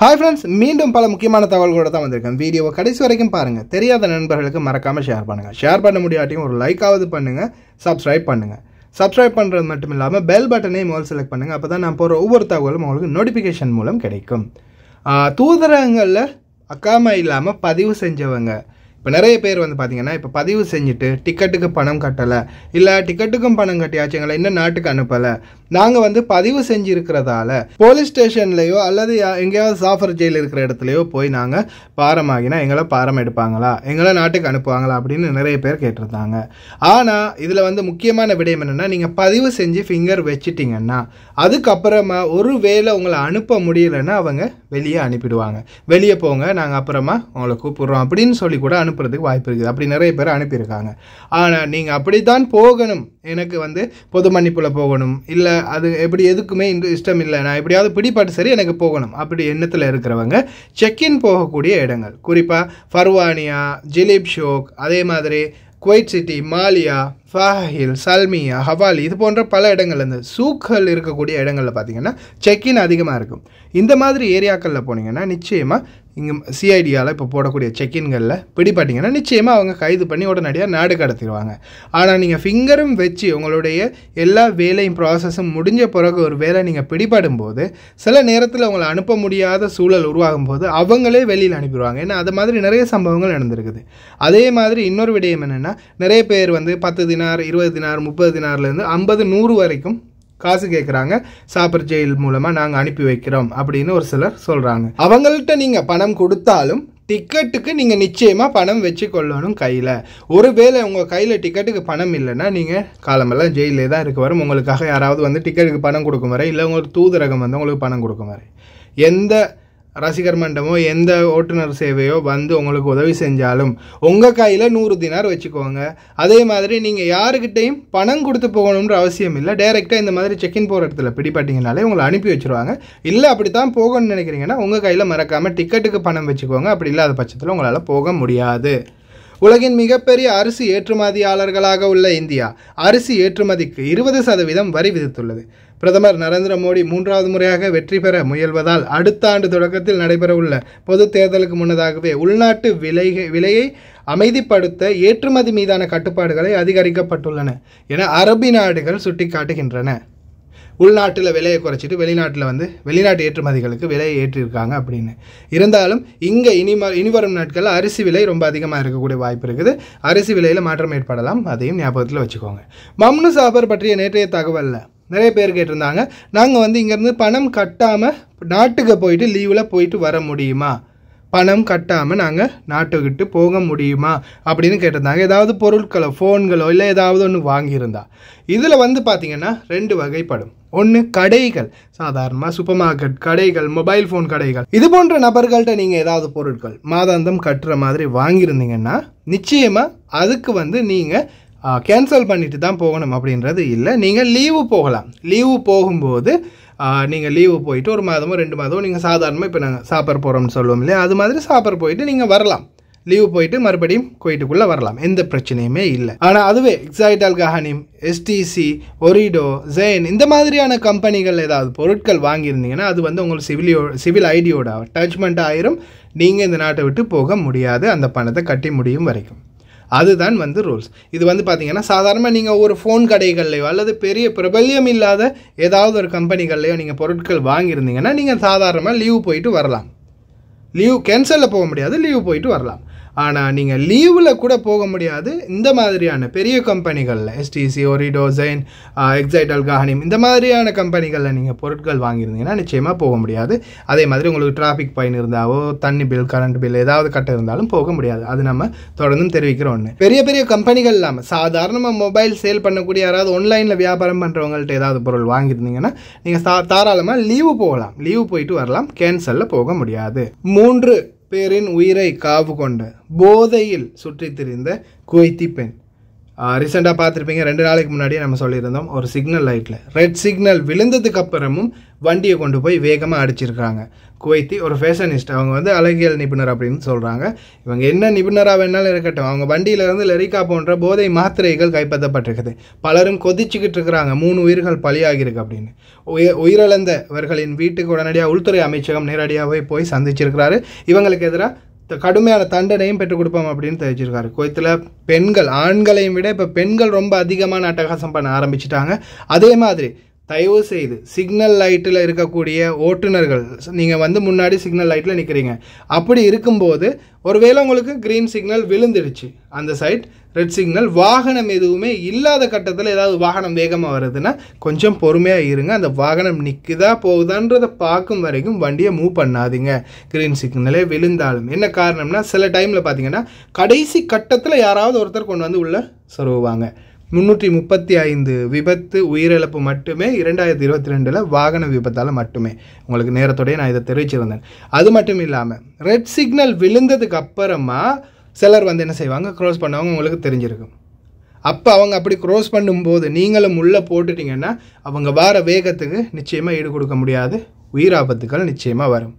hi friends மீண்டும் பல முக்கியமான தகவல்களோட தான் வந்திருக்கேன் வீடியோவை கடைசி வரைக்கும் பாருங்கள் தெரியாத நண்பர்களுக்கு மறக்காமல் ஷேர் பண்ணுங்கள் ஷேர் பண்ண முடியாட்டியும் ஒரு லைக்காவது பண்ணுங்கள் சப்ஸ்கிரைப் பண்ணுங்கள் சப்ஸ்கிரைப் பண்ணுறது மட்டும் இல்லாமல் பெல் பட்டனையும் முதல் செலக்ட் பண்ணுங்கள் அப்போ தான் நான் போகிற ஒவ்வொரு தகவலும் உங்களுக்கு நோட்டிஃபிகேஷன் மூலம் கிடைக்கும் தூதரகங்களில் அக்காம இல்லாமல் பதிவு செஞ்சவங்க இப்போ நிறைய பேர் வந்து பார்த்தீங்கன்னா இப்போ பதிவு செஞ்சுட்டு டிக்கெட்டுக்கு பணம் கட்டலை இல்லை டிக்கெட்டுக்கும் பணம் கட்டியாச்சு எங்களை இன்னும் நாட்டுக்கு அனுப்பலை நாங்கள் வந்து பதிவு செஞ்சுருக்கிறதால போலீஸ் ஸ்டேஷன்லேயோ அல்லது எங்கேயாவது சாஃபர் ஜெயில் இருக்கிற இடத்துலையோ போய் நாங்கள் பாரமாகினா எங்களை பாரம் எடுப்பாங்களா எங்களை நாட்டுக்கு அனுப்புவாங்களா அப்படின்னு நிறைய பேர் கேட்டிருந்தாங்க ஆனால் இதில் வந்து முக்கியமான விடயம் என்னென்னா நீங்கள் பதிவு செஞ்சு ஃபிங்கர் வச்சுட்டிங்கன்னா அதுக்கப்புறமா ஒரு வேளை உங்களை அனுப்ப முடியலைன்னா அவங்க வெளியே அனுப்பிடுவாங்க வெளியே போங்க நாங்கள் அப்புறமா உங்களை கூப்பிடுறோம் அப்படின்னு சொல்லி கூட அனுப்பி அனுப்புறதுக்கு வாய்ப்பு இருக்குது அப்படி நிறைய பேர் அனுப்பியிருக்காங்க ஆனால் நீங்கள் அப்படி தான் போகணும் எனக்கு வந்து பொது மன்னிப்பில் போகணும் இல்லை அது எப்படி எதுக்குமே இஷ்டம் இல்லை நான் எப்படியாவது பிடிப்பாட்டு சரி எனக்கு போகணும் அப்படி எண்ணத்தில் இருக்கிறவங்க செக்இன் போகக்கூடிய இடங்கள் குறிப்பாக ஃபர்வானியா ஜிலீப் ஷோக் அதே மாதிரி Kuwait city Maliya Fahaheel Salmiya Hawally இது போன்ற பல இடங்கள்ல இந்த சூக்கள் இருக்கக்கூடிய இடங்களில் பார்த்தீங்கன்னா செக்இன் அதிகமாக இருக்கும் இந்த மாதிரி ஏரியாக்களில் போனீங்கன்னா நிச்சயமாக இங்கே சிஐடியால் இப்போ போடக்கூடிய செக்கின்களில் பிடிப்பட்டிங்கன்னா நிச்சயமாக அவங்க கைது பண்ணி உடனடியாக நாடு கடத்திடுவாங்க ஆனால் நீங்கள் ஃபிங்கரும் வச்சு உங்களுடைய எல்லா வேலையும் ப்ராசஸும் முடிஞ்ச பிறகு ஒரு வேலை நீங்கள் பிடிபடும் போது சில நேரத்தில் அவங்களை அனுப்ப முடியாத சூழல் உருவாகும் போது அவங்களே வெளியில் அனுப்பிடுவாங்க ஏன்னா அது மாதிரி நிறைய சம்பவங்கள் நடந்திருக்குது அதே மாதிரி இன்னொரு விடயம் என்னென்னா நிறைய பேர் வந்து பத்து தினார் இருபது தினார் முப்பது தினார்லேருந்து ஐம்பது நூறு வரைக்கும் காசு கேட்குறாங்க சாப்பர் ஜெயில் மூலமாக நாங்கள் அனுப்பி வைக்கிறோம் அப்படின்னு ஒரு சிலர் சொல்கிறாங்க அவங்கள்ட்ட நீங்கள் பணம் கொடுத்தாலும் டிக்கெட்டுக்கு நீங்கள் நிச்சயமாக பணம் வச்சு கொள்ளணும் கையில் ஒருவேளை உங்கள் கையில் டிக்கெட்டுக்கு பணம் இல்லைன்னா நீங்கள் காலமெல்லாம் ஜெயிலே தான் இருக்க வரும் உங்களுக்காக யாராவது வந்து டிக்கெட்டுக்கு பணம் கொடுக்கும் வரை இல்லை உங்களுக்கு தூதரகம் வந்து உங்களுக்கு பணம் கொடுக்கும் வரை எந்த ரசிகர் மண்டமோ எந்த ஓட்டுநர் சேவையோ வந்து உங்களுக்கு உதவி செஞ்சாலும் உங்கள் கையில் நூறு தினார் வச்சுக்கோங்க அதே மாதிரி நீங்கள் யாருக்கிட்டையும் பணம் கொடுத்து போகணுன்ற அவசியம் இல்லை டைரெக்டாக இந்த மாதிரி செக்இன் போகிற இடத்துல பிடிப்பட்டிங்கனாலே உங்களை அனுப்பி வச்சுருவாங்க இல்லை அப்படி தான் போகணும்னு நினைக்கிறீங்கன்னா உங்கள் கையில் மறக்காமல் டிக்கெட்டுக்கு பணம் வச்சுக்கோங்க அப்படி இல்லாத பட்சத்தில் உங்களால் போக முடியாது உலகின் மிகப்பெரிய அரிசி ஏற்றுமதியாளர்களாக உள்ள இந்தியா அரிசி ஏற்றுமதிக்கு இருபது சதவீதம் வரி விதித்துள்ளது பிரதமர் நரேந்திர மோடி மூன்றாவது முறையாக வெற்றி பெற முயல்வதால் அடுத்த ஆண்டு தொடக்கத்தில் நடைபெறவுள்ள பொது தேர்தலுக்கு முன்னதாகவே உள்நாட்டு விலை விலையை அமைதிப்படுத்த ஏற்றுமதி மீதான கட்டுப்பாடுகளை அதிகரிக்கப்பட்டுள்ளன என அரபி நாடுகள் சுட்டிக்காட்டுகின்றன உள்நாட்டில் விலையை குறைச்சிட்டு வெளிநாட்டில் வந்து வெளிநாட்டு ஏற்றுமதிகளுக்கு விலையை ஏற்றிருக்காங்க அப்படின்னு இருந்தாலும் இங்கே இனி இனி வரும் நாட்களில் அரிசி விலை ரொம்ப அதிகமாக இருக்கக்கூடிய வாய்ப்பு இருக்குது அரிசி விலையில் மாற்றம் ஏற்படலாம் அதையும் ஞாபகத்தில் வச்சுக்கோங்க மம்னு சாபர் பற்றிய நேற்றைய தகவலில் நிறைய பேர் கேட்டிருந்தாங்க நாங்கள் வந்து இங்கேருந்து பணம் கட்டாமல் நாட்டுக்கு போயிட்டு லீவில் போயிட்டு வர முடியுமா பணம் கட்டாமல் நாங்கள் நாட்டுக்கிட்டு போக முடியுமா அப்படின்னு கேட்டிருந்தாங்க ஏதாவது பொருட்களோ ஃபோன்களோ இல்லை ஏதாவது ஒன்று வாங்கியிருந்தா இதில் வந்து பார்த்திங்கன்னா ரெண்டு வகைப்படும் ஒன்று கடைகள் சாதாரணமாக சூப்பர் மார்க்கெட் கடைகள் மொபைல் ஃபோன் கடைகள் இது போன்ற நபர்கள்ட்ட நீங்கள் ஏதாவது பொருட்கள் மாதாந்தம் கட்டுற மாதிரி வாங்கியிருந்தீங்கன்னா நிச்சயமாக அதுக்கு வந்து நீங்கள் கேன்சல் பண்ணிட்டு தான் போகணும் அப்படின்றது இல்லை நீங்கள் லீவு போகலாம் லீவு போகும்போது நீங்கள் லீவு போயிட்டு ஒரு மாதமோ ரெண்டு மாதமோ நீங்கள் சாதாரணமாக இப்போ நாங்கள் சாப்பிட போகிறோம்னு சொல்லுவோம் இல்லையா அது மாதிரி சாப்பிட போயிட்டு நீங்கள் வரலாம் லீவு போயிட்டு மறுபடியும் கோயிட்டுக்குள்ளே வரலாம் எந்த பிரச்சனையுமே இல்லை ஆனால் அதுவே எக்ஸைட்டால் கஹானிம் எஸ்டிசி ஒரிடோ ஜெயின் இந்த மாதிரியான கம்பெனிகள் ஏதாவது பொருட்கள் வாங்கியிருந்தீங்கன்னா அது வந்து உங்களுக்கு சிவிலியோ சிவில் ஐடியோட அட்டாச்மெண்ட் ஆயிரும் நீங்கள் இந்த நாட்டை விட்டு போக முடியாது அந்த பணத்தை கட்டி முடியும் வரைக்கும் அதுதான் வந்து ரூல்ஸ் இது வந்து பார்த்தீங்கன்னா சாதாரணமாக நீங்கள் ஒரு ஃபோன் கடைகள்லையோ அல்லது பெரிய பிரபல்யம் இல்லாத ஏதாவது ஒரு கம்பெனிகள்லையோ நீங்கள் பொருட்கள் வாங்கியிருந்தீங்கன்னா நீங்கள் சாதாரணமாக லீவ் போயிட்டு வரலாம் லீவ் கேன்சலில் போக முடியாது லீவ் போயிட்டு வரலாம் ஆனால் நீங்கள் லீவில் கூட போக முடியாது இந்த மாதிரியான பெரிய கம்பெனிகளில் STC Ooredoo Zain Xcite Alghanim இந்த மாதிரியான கம்பெனிகளில் நீங்கள் பொருட்கள் வாங்கியிருந்தீங்கன்னா நிச்சயமாக போக முடியாது அதே மாதிரி உங்களுக்கு டிராஃபிக் பயன் இருந்தாவோ தண்ணி பில் கரண்ட் பில் ஏதாவது கட்ட இருந்தாலும் போக முடியாது அது நம்ம தொடர்ந்தும் தெரிவிக்கிற ஒன்று பெரிய பெரிய கம்பெனிகள் இல்லாமல் சாதாரணமாக மொபைல் சேல் பண்ணக்கூடிய யாராவது ஆன்லைனில் வியாபாரம் பண்ணுறவங்கள்ட்ட ஏதாவது பொருள் வாங்கியிருந்தீங்கன்னா நீங்கள் தாராளமாக லீவு போகலாம் லீவு போயிட்டு வரலாம் கேன்சலில் போக முடியாது மூன்று பேரின் உயிரை காவு கொண்ட போதையில் சுற்றித் திரிந்த குவைத்தி பெண் ரீசெண்டாக பார்த்துருப்பீங்க ரெண்டு நாளைக்கு முன்னாடியே நம்ம சொல்லியிருந்தோம் ஒரு சிக்னல் லைட்டில் ரெட் சிக்னல் விழுந்ததுக்கப்புறமும் வண்டியை கொண்டு போய் வேகமாக அடிச்சிருக்காங்க குவைத்தி ஒரு ஃபேஷனிஸ்ட் அவங்க வந்து அழகியல் நிபுணர் அப்படின்னு சொல்கிறாங்க இவங்க என்ன நிபுணராக வேணாலும் இருக்கட்டும் அவங்க இருந்து லெரிக்கா போன்ற போதை மாத்திரைகள் கைப்பற்றப்பட்டிருக்குது பலரும் கொதிச்சுக்கிட்டு இருக்கிறாங்க மூணு உயிர்கள் பலியாகியிருக்கு அப்படின்னு உயிர் உயிரிழந்தவர்களின் வீட்டுக்கு உடனடியாக உள்துறை அமைச்சகம் நேரடியாகவே போய் சந்திச்சிருக்கிறாரு இவங்களுக்கு எதிராக கடுமையான தண்டனையும் பெற்றுக் கொடுப்போம் அப்படின்னு தெரிவிச்சிருக்காரு குவைத்தில் பெண்கள் ஆண்களையும் விட இப்போ பெண்கள் ரொம்ப அதிகமான அட்டகாசம் பண்ண ஆரம்பிச்சிட்டாங்க அதே மாதிரி தயவு செய்து சிக்னல் லைட்டில் இருக்கக்கூடிய ஓட்டுநர்கள் நீங்கள் வந்து முன்னாடி சிக்னல் லைட்டில் நிற்கிறீங்க அப்படி இருக்கும்போது ஒருவேளை உங்களுக்கு க்ரீன் சிக்னல் விழுந்துடுச்சு அந்த சைட் ரெட் சிக்னல் வாகனம் எதுவுமே இல்லாத கட்டத்தில் ஏதாவது வாகனம் வேகமாக வருதுன்னா கொஞ்சம் பொறுமையாக இருங்க அந்த வாகனம் நிற்குதா போகுதான்றதை பார்க்கும் வரைக்கும் வண்டியை மூவ் பண்ணாதீங்க க்ரீன் சிக்னலே விழுந்தாலும் என்ன காரணம்னா சில டைமில் பார்த்தீங்கன்னா கடைசி கட்டத்தில் யாராவது ஒருத்தர் கொண்டு வந்து உள்ளே சொருவாங்க முந்நூற்றி முப்பத்தி ஐந்து விபத்து உயிரிழப்பு மட்டுமே இரண்டாயிரத்தி இருபத்தி ரெண்டில் வாகன விபத்தால் மட்டுமே உங்களுக்கு நேரத்தோடய நான் இதை தெரிவிச்சிருந்தேன் அது மட்டும் இல்லாமல் ரெட் சிக்னல் விழுந்ததுக்கு அப்புறமா சிலர் வந்து என்ன செய்வாங்க க்ரோஸ் பண்ணவங்க உங்களுக்கு தெரிஞ்சிருக்கும் அப்போ அவங்க அப்படி க்ரோஸ் பண்ணும்போது நீங்களும் உள்ளே போட்டுட்டிங்கன்னா அவங்க வார வேகத்துக்கு நிச்சயமாக ஈடு கொடுக்க முடியாது உயிர் ஆபத்துக்கள் நிச்சயமாக வரும்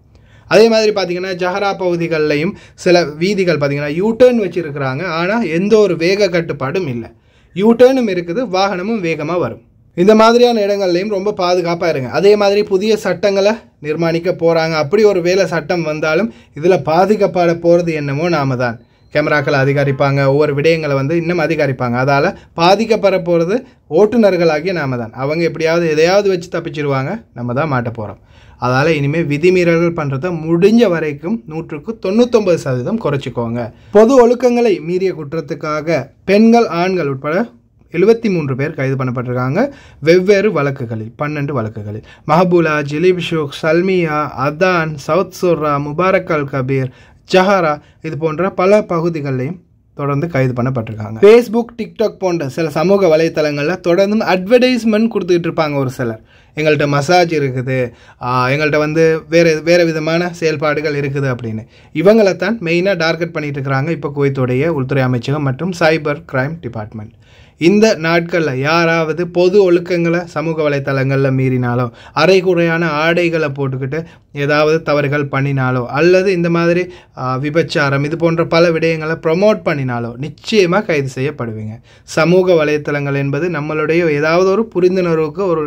அதே மாதிரி பார்த்திங்கன்னா ஜஹரா பகுதிகள்லையும் சில வீதிகள் பார்த்திங்கன்னா யூ டேர்ன் வச்சுருக்கிறாங்க ஆனால் எந்த ஒரு வேக கட்டுப்பாடும் இல்லை யூட்டர்னும் இருக்குது வாகனமும் வேகமாக வரும் இந்த மாதிரியான இடங்கள்லையும் ரொம்ப பாதுகாப்பாக இருங்க அதே மாதிரி புதிய சட்டங்களை நிர்மாணிக்க போகிறாங்க அப்படி ஒரு வேலை சட்டம் வந்தாலும் இதில் பாதிக்கப்பட போகிறது என்னமோ நாம தான் கேமராக்களை அதிகரிப்பாங்க ஒவ்வொரு விடயங்களை வந்து இன்னும் அதிகரிப்பாங்க அதால் பாதிக்கப்பட போகிறது ஓட்டுநர்களாகிய நாம தான் அவங்க எப்படியாவது எதையாவது வச்சு தப்பிச்சிருவாங்க நம்ம தான் மாட்ட போகிறோம் அதால் இனிமேல் விதிமீறல்கள் பண்ணுறத முடிஞ்ச வரைக்கும் நூற்றுக்கு தொண்ணூத்தொம்பது சதவீதம் குறைச்சிக்கோங்க பொது ஒழுக்கங்களை மீறிய குற்றத்துக்காக பெண்கள் ஆண்கள் உட்பட எழுபத்தி மூன்று பேர் கைது பண்ணப்பட்டிருக்காங்க வெவ்வேறு வழக்குகளில் பன்னெண்டு வழக்குகளில் மஹபூலா ஜிலிப் ஷூக் சல்மியா அதான் South Surra Mubarak Al Kabeer Jahra இது போன்ற பல பகுதிகளையும் தொடர்ந்து கைது பண்ணப்பட்டிருக்காங்க ஃபேஸ்புக் டிக்டாக் போன்ற சில சமூக வலைத்தளங்களில் தொடர்ந்து அட்வர்டைஸ்மெண்ட் கொடுத்துக்கிட்டு இருப்பாங்க ஒரு சிலர் எங்கள்கிட்ட மசாஜ் இருக்குது எங்கள்கிட்ட வந்து வேறு வேறு விதமான செயல்பாடுகள் இருக்குது அப்படின்னு இவங்களை தான் மெயினாக டார்கெட் பண்ணிகிட்டு இருக்கிறாங்க இப்போ குவைத்துடைய உள்துறை அமைச்சகம் மற்றும் சைபர் கிரைம் டிபார்ட்மெண்ட் இந்த நாட்களில் யாராவது பொது ஒழுக்கங்களை சமூக வலைத்தளங்களில் மீறினாலோ அரைகுறையான ஆடைகளை போட்டுக்கிட்டு ஏதாவது தவறுகள் பண்ணினாலோ அல்லது இந்த மாதிரி விபச்சாரம் இது போன்ற பல விடயங்களை ப்ரொமோட் பண்ணினாலோ நிச்சயமாக கைது செய்யப்படுவீங்க சமூக வலைத்தளங்கள் என்பது நம்மளுடைய ஏதாவது ஒரு புரிந்துணர்வுக்கு ஒரு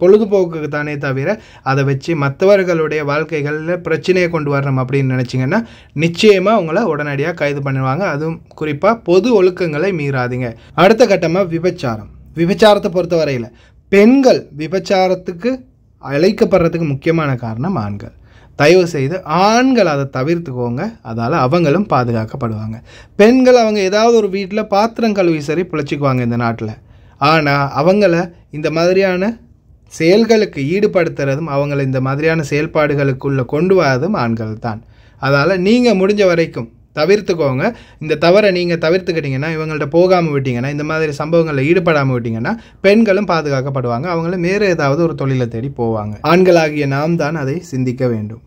பொழுதுபோக்குக்கு தானே தவிர அதை வச்சு மற்றவர்களுடைய வாழ்க்கைகளில் பிரச்சனையை கொண்டு வரணும் அப்படின்னு நினச்சிங்கன்னா நிச்சயமாக உங்களை உடனடியாக கைது பண்ணுவாங்க அதுவும் குறிப்பாக பொது ஒழுக்கங்களை மீறாதீங்க அடுத்த கட்டமாக விபச்சாரம் விபச்சாரத்தை பொறுத்த வரையில் பெண்கள் விபச்சாரத்துக்கு அழைக்கப்படுறதுக்கு முக்கியமான காரணம் ஆண்கள் தயவு செய்து ஆண்கள் அதை தவிர்த்துக்கோங்க அதால் அவங்களும் பாதுகாக்கப்படுவாங்க பெண்கள் அவங்க ஏதாவது ஒரு வீட்டில் பாத்திரம் கழுவி சரி பிழைச்சிக்குவாங்க இந்த நாட்டில் ஆனால் அவங்கள இந்த மாதிரியான செயல்களுக்கு ஈடுபடுத்துறதும் அவங்களை இந்த மாதிரியான செயல்பாடுகளுக்குள்ளே கொண்டு வரதும் ஆண்கள் தான் அதால் நீங்கள் முடிஞ்ச வரைக்கும் தவிர்த்துக்கோங்க இந்த தவறை நீங்கள் தவிர்த்துக்கிட்டிங்கன்னா இவங்கள்ட்ட போகாமல் விட்டிங்கன்னா இந்த மாதிரி சம்பவங்களில் ஈடுபடாமல் விட்டிங்கன்னா பெண்களும் பாதுகாக்கப்படுவாங்க அவங்களும் வேறு ஏதாவது ஒரு தொழிலை தேடி போவாங்க ஆண்களாகிய நாம் தான் அதை சிந்திக்க வேண்டும்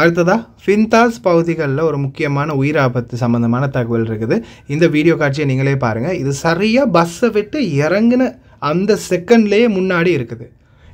அடுத்ததாக ஃபின்தாஸ் பகுதிகளில் ஒரு முக்கியமான உயிர் ஆபத்து சம்மந்தமான தகவல் இருக்குது இந்த வீடியோ காட்சியை நீங்களே பாருங்கள் இது சரியாக பஸ்ஸை விட்டு இறங்கின அந்த செகண்ட்லேயே முன்னாடி இருக்குது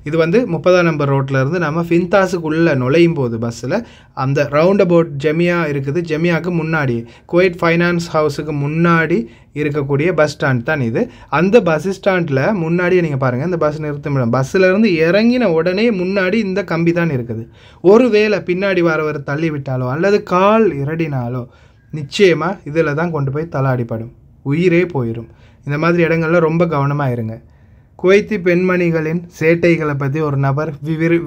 இது வந்து முப்பதாம் நம்பர் ரோட்டில் இருந்து நம்ம ஃபின்தாஸுக்குள்ளே நுழையும் போது பஸ்ஸில் அந்த ரவுண்ட் அபவுட் ஜெமியா இருக்குது ஜெமியாவுக்கு முன்னாடி குவைட் ஃபைனான்ஸ் ஹவுஸுக்கு முன்னாடி இருக்கக்கூடிய பஸ் ஸ்டாண்ட் தான் இது அந்த பஸ் ஸ்டாண்டில் முன்னாடியே நீங்கள் பாருங்கள் இந்த பஸ் பஸ்ஸில் பஸ்ஸிலேருந்து இறங்கின உடனே முன்னாடி இந்த கம்பி தான் இருக்குது ஒருவேளை பின்னாடி வரவர் தள்ளி விட்டாலோ அல்லது கால் இரடினாலோ நிச்சயமாக இதில் தான் கொண்டு போய் தலாடிப்படும் உயிரே போயிடும் இந்த மாதிரி இடங்கள்ல ரொம்ப கவனமாக இருங்க குவைத்தி பெண்மணிகளின் சேட்டைகளை பற்றி ஒரு நபர்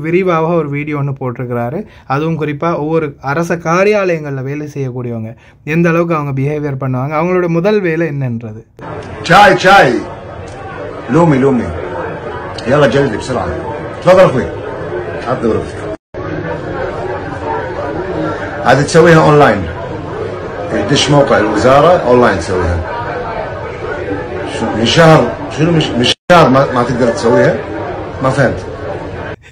விரிவாக ஒரு வீடியோ ஒன்று போட்டிருக்கிறாரு அதுவும் குறிப்பாக ஒவ்வொரு அரச காரியாலயங்களில் வேலை செய்யக்கூடியவங்க எந்த அளவுக்கு அவங்க பிஹேவியர் பண்ணுவாங்க அவங்களோட முதல் வேலை என்னன்றது சாய் சாய் லூமி லூமி يلا هذه تسويها موقع تسويها من شهر شنو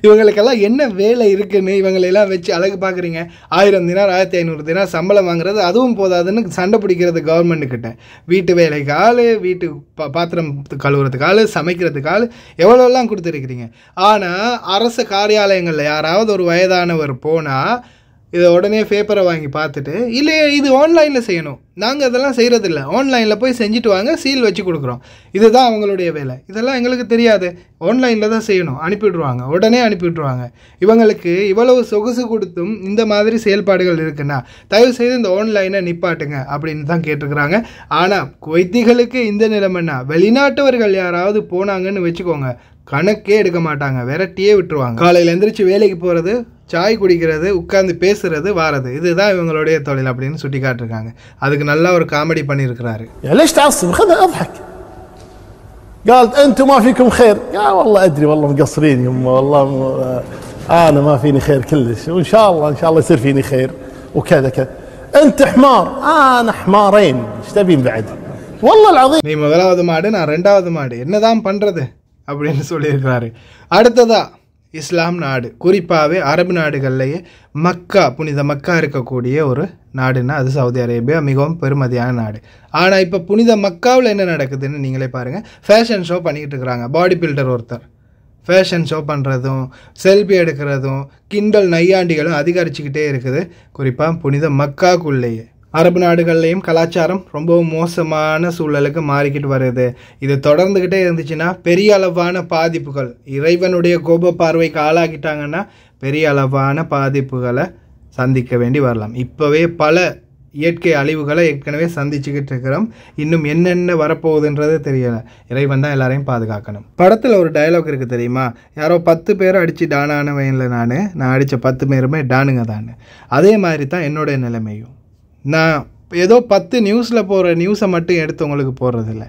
இவங்களுக்கெல்லாம் என்ன வேலை இருக்குன்னு இவங்களையெல்லாம் வச்சு அழகு பார்க்குறீங்க ஆயிரம் தினார் ஆயிரத்தி ஐநூறு தினார் சம்பளம் வாங்குறது அதுவும் போதாதுன்னு சண்டை பிடிக்கிறது கவர்மெண்ட்டுக்கிட்ட வீட்டு வேலைக்கு ஆளு வீட்டு பா பாத்திரம் கழுவுறதுக்கு ஆளு சமைக்கிறதுக்கு ஆள் எவ்வளோலாம் கொடுத்துருக்கிறீங்க ஆனால் அரசு காரியாலயங்களில் யாராவது ஒரு வயதானவர் போனால் இதை உடனே பேப்பரை வாங்கி பார்த்துட்டு இல்லை இது ஆன்லைனில் செய்யணும் நாங்கள் அதெல்லாம் செய்கிறதில்ல ஆன்லைனில் போய் செஞ்சுட்டு வாங்க சீல் வச்சு கொடுக்குறோம் இதுதான் அவங்களுடைய வேலை இதெல்லாம் எங்களுக்கு தெரியாது ஆன்லைனில் தான் செய்யணும் அனுப்பிவிட்ருவாங்க உடனே அனுப்பிவிட்ருவாங்க இவங்களுக்கு இவ்வளவு சொகுசு கொடுத்தும் இந்த மாதிரி செயல்பாடுகள் இருக்குன்னா தயவுசெய்து இந்த ஆன்லைனை நிப்பாட்டுங்க அப்படின்னு தான் கேட்டிருக்கிறாங்க ஆனால் குவைத்திகளுக்கு இந்த நிலைமைன்னா வெளிநாட்டவர்கள் யாராவது போனாங்கன்னு வச்சுக்கோங்க கணக்கே எடுக்க மாட்டாங்க விரட்டியே விட்டுருவாங்க காலையில் எந்திரிச்சு வேலைக்கு போகிறது சாய் குடிக்கிறது உட்காந்து பேசுறது வாரது இதுதான் இவங்களுடைய தொழில் அப்படின்னு சுட்டி காட்டிருக்காங்க அதுக்கு நல்லா ஒரு காமெடி பண்ணியிருக்கிறாரு قالت انتم ما فيكم خير يا والله ادري والله مقصرين يما والله م... انا ما فيني خير كلش وان شاء الله ان شاء الله يصير فيني خير وكذا كذا انت حمار انا حمارين ايش تبين بعد والله العظيم நீ முதலாவது மாடு நான் ரெண்டாவது மாடு என்னதான் بندرده அப்படின்னு சொல்லியிருக்கிறாரு அடுத்ததாக இஸ்லாம் நாடு குறிப்பாகவே அரபு நாடுகள்லேயே மக்கா புனித மக்கா இருக்கக்கூடிய ஒரு நாடுன்னா அது சவுதி அரேபியா மிகவும் பெருமதியான நாடு ஆனால் இப்போ புனித மக்காவில் என்ன நடக்குதுன்னு நீங்களே பாருங்கள் ஃபேஷன் ஷோ பண்ணிக்கிட்டு இருக்கிறாங்க பாடி பில்டர் ஒருத்தர் ஃபேஷன் ஷோ பண்ணுறதும் செல்ஃபி எடுக்கிறதும் கிண்டல் நையாண்டிகளும் அதிகரிச்சுக்கிட்டே இருக்குது குறிப்பாக புனித மக்காக்குள்ளேயே அரபு நாடுகள்லேயும் கலாச்சாரம் ரொம்பவும் மோசமான சூழலுக்கு மாறிக்கிட்டு வருது இது தொடர்ந்துக்கிட்டே இருந்துச்சுன்னா பெரிய அளவான பாதிப்புகள் இறைவனுடைய கோப பார்வைக்கு ஆளாகிட்டாங்கன்னா பெரிய அளவான பாதிப்புகளை சந்திக்க வேண்டி வரலாம் இப்போவே பல இயற்கை அழிவுகளை ஏற்கனவே சந்திச்சுக்கிட்டு இருக்கிறோம் இன்னும் என்னென்ன வரப்போகுதுன்றது தெரியலை இறைவன் தான் எல்லாரையும் பாதுகாக்கணும் படத்தில் ஒரு டைலாக் இருக்குது தெரியுமா யாரோ பத்து பேரும் அடித்து டானானவன் நான் நான் அடித்த பத்து பேருமே டானுங்க தான் அதே மாதிரி தான் என்னோட நிலைமையும் நான் ஏதோ பத்து நியூஸில் போகிற நியூஸை மட்டும் எடுத்து உங்களுக்கு போடுறதில்ல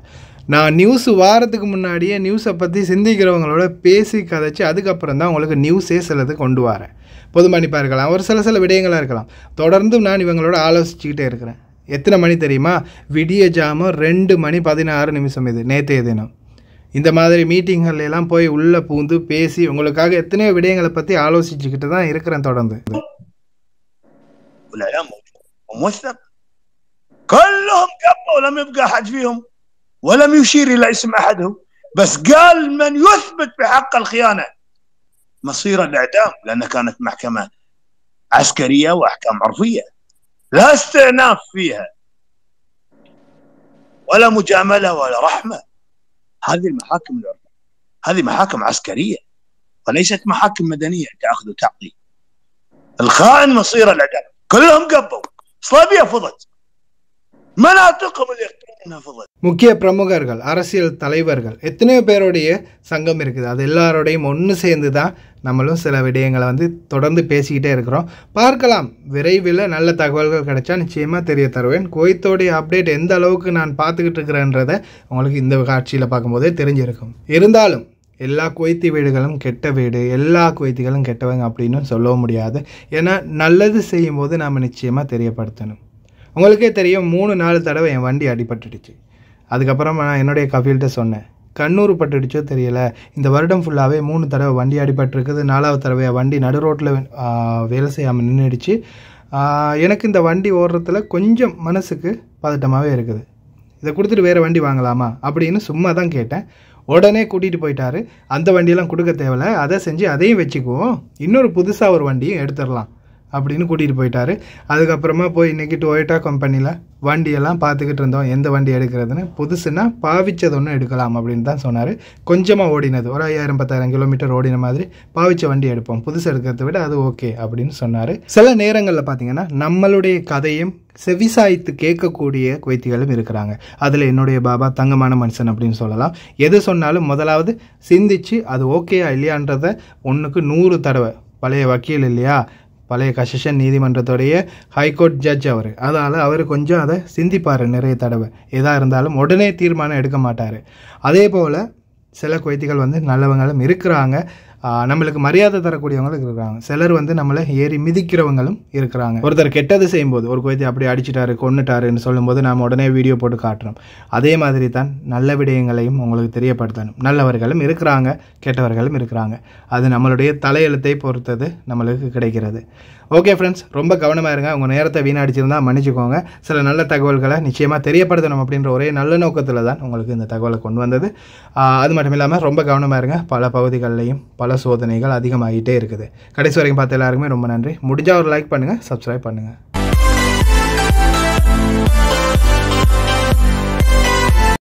நான் நியூஸ் வாரத்துக்கு முன்னாடியே நியூஸை பற்றி சிந்திக்கிறவங்களோட பேசி கதைச்சி அதுக்கப்புறம் தான் உங்களுக்கு நியூஸே சிலது கொண்டு வரேன் பொதுமணிப்பாக இருக்கலாம் ஒரு சில சில விடயங்களாக இருக்கலாம் தொடர்ந்து நான் இவங்களோட ஆலோசிச்சுக்கிட்டே இருக்கிறேன் எத்தனை மணி தெரியுமா விடிய ஜாமம் ரெண்டு மணி பதினாறு நிமிஷம் இது நேற்றைய தினம் இந்த மாதிரி மீட்டிங்கள் எல்லாம் போய் உள்ளே பூந்து பேசி உங்களுக்காக எத்தனையோ விடயங்களை பற்றி ஆலோசிச்சுக்கிட்டு தான் இருக்கிறேன் தொடர்ந்து وموثق كلهم قبلوا لم يبقى احد فيهم ولم يشير الى اسم احدهم بس قال من يثبت بحق الخيانه مصير الاعدام لانها كانت محكمه عسكريه واحكام عرفيه لا استئناف فيها ولا مجامله ولا رحمه هذه المحاكم العرفيه هذه محاكم عسكريه وليست محاكم مدنيه تاخذ وتعطي الخائن مصير الاعدام كلهم قبوا ஸ்லவியா ஃபضت முக்கிய பிரமுகர்கள் அரசியல் தலைவர்கள் எத்தனையோ பேருடைய சங்கம் இருக்குது அது எல்லாரோடையும் ஒன்று சேர்ந்து தான் நம்மளும் சில விடயங்களை வந்து தொடர்ந்து பேசிக்கிட்டே இருக்கிறோம் பார்க்கலாம் விரைவில் நல்ல தகவல்கள் கிடைச்சா நிச்சயமாக தெரிய தருவேன் குவைத்தோடைய அப்டேட் எந்த அளவுக்கு நான் பார்த்துக்கிட்டு இருக்கிறேன்றதை உங்களுக்கு இந்த காட்சியில் பார்க்கும்போதே தெரிஞ்சிருக்கும் இருந்தாலும் எல்லா குவைத்தி வீடுகளும் கெட்ட வீடு எல்லா குவைத்திகளும் கெட்டவங்க அப்படின்னு சொல்ல முடியாது ஏன்னா நல்லது செய்யும்போது நாம் நிச்சயமாக தெரியப்படுத்தணும் உங்களுக்கே தெரியும் மூணு நாலு தடவை என் வண்டி அடிபட்டுடுச்சு அதுக்கப்புறமா நான் என்னுடைய கபில்கிட்ட சொன்னேன் கண்ணூர் பட்டுடுச்சோ தெரியலை இந்த வருடம் ஃபுல்லாகவே மூணு தடவை வண்டி அடிபட்டிருக்குது நாலாவது தடவை வண்டி நடு ரோட்டில் வேலை செய்யாமல் நின்றுடுச்சு எனக்கு இந்த வண்டி ஓடுறதுல கொஞ்சம் மனசுக்கு பதட்டமாகவே இருக்குது இதை கொடுத்துட்டு வேறு வண்டி வாங்கலாமா அப்படின்னு சும்மா தான் கேட்டேன் உடனே கூட்டிகிட்டு போயிட்டாரு அந்த வண்டியெல்லாம் கொடுக்க தேவையில்ல அதை செஞ்சு அதையும் வச்சுக்குவோம் இன்னொரு புதுசாக ஒரு வண்டியும் எடுத்துடலாம் அப்படின்னு கூட்டிகிட்டு போயிட்டார் அதுக்கப்புறமா போய் இன்றைக்கி டொயோட்டா கம்பெனியில் வண்டியெல்லாம் பார்த்துக்கிட்டு இருந்தோம் எந்த வண்டி எடுக்கிறதுன்னு புதுசுன்னா பாவிச்சது ஒன்று எடுக்கலாம் அப்படின்னு தான் சொன்னார் கொஞ்சமாக ஓடினது ஒரு ஐயாயிரம் பத்தாயிரம் கிலோமீட்டர் ஓடின மாதிரி பாவிச்ச வண்டி எடுப்போம் புதுசு எடுக்கிறத விட அது ஓகே அப்படின்னு சொன்னார் சில நேரங்களில் பார்த்தீங்கன்னா நம்மளுடைய கதையும் செவிசாய்த்து கேட்கக்கூடிய குவைத்திகளும் இருக்கிறாங்க அதில் என்னுடைய பாபா தங்கமான மனுஷன் அப்படின்னு சொல்லலாம் எது சொன்னாலும் முதலாவது சிந்திச்சு அது ஓகேயா இல்லையான்றத ஒன்றுக்கு நூறு தடவை பழைய வக்கீல் இல்லையா பழைய கஷன் நீதிமன்றத்துடைய ஹைகோர்ட் ஜட்ஜ் அவர் அதனால் அவர் கொஞ்சம் அதை சிந்திப்பார் நிறைய தடவை எதாக இருந்தாலும் உடனே தீர்மானம் எடுக்க மாட்டார் அதே போல் சில குவைத்திகள் வந்து நல்லவங்களும் இருக்கிறாங்க நம்மளுக்கு மரியாதை தரக்கூடியவங்களும் இருக்கிறாங்க சிலர் வந்து நம்மளை ஏறி மிதிக்கிறவங்களும் இருக்கிறாங்க ஒருத்தர் கெட்டது செய்யும்போது ஒரு கோயத்தை அப்படி அடிச்சிட்டாரு கொண்டுட்டாருன்னு சொல்லும்போது நாம் உடனே வீடியோ போட்டு காட்டுறோம் அதே மாதிரி தான் நல்ல விடயங்களையும் உங்களுக்கு தெரியப்படுத்தணும் நல்லவர்களும் இருக்கிறாங்க கெட்டவர்களும் இருக்கிறாங்க அது நம்மளுடைய தலையெழுத்தை பொறுத்தது நம்மளுக்கு கிடைக்கிறது ஓகே ஃப்ரெண்ட்ஸ் ரொம்ப கவனமாக இருங்க உங்கள் நேரத்தை வீணாடிச்சிருந்தால் மன்னிச்சுக்கோங்க சில நல்ல தகவல்களை நிச்சயமாக தெரியப்படுத்தணும் அப்படின்ற ஒரே நல்ல நோக்கத்தில் தான் உங்களுக்கு இந்த தகவலை கொண்டு வந்தது அது மட்டும் இல்லாமல் ரொம்ப கவனமாக இருங்க பல பகுதிகளிலையும் பல சோதனைகள் அதிகமாகிட்டே இருக்குது கடைசி வரைக்கும் பார்த்த எல்லாருக்குமே ரொம்ப நன்றி முடிஞ்சால் ஒரு லைக் பண்ணுங்கள் சப்ஸ்கிரைப் பண்ணுங்கள்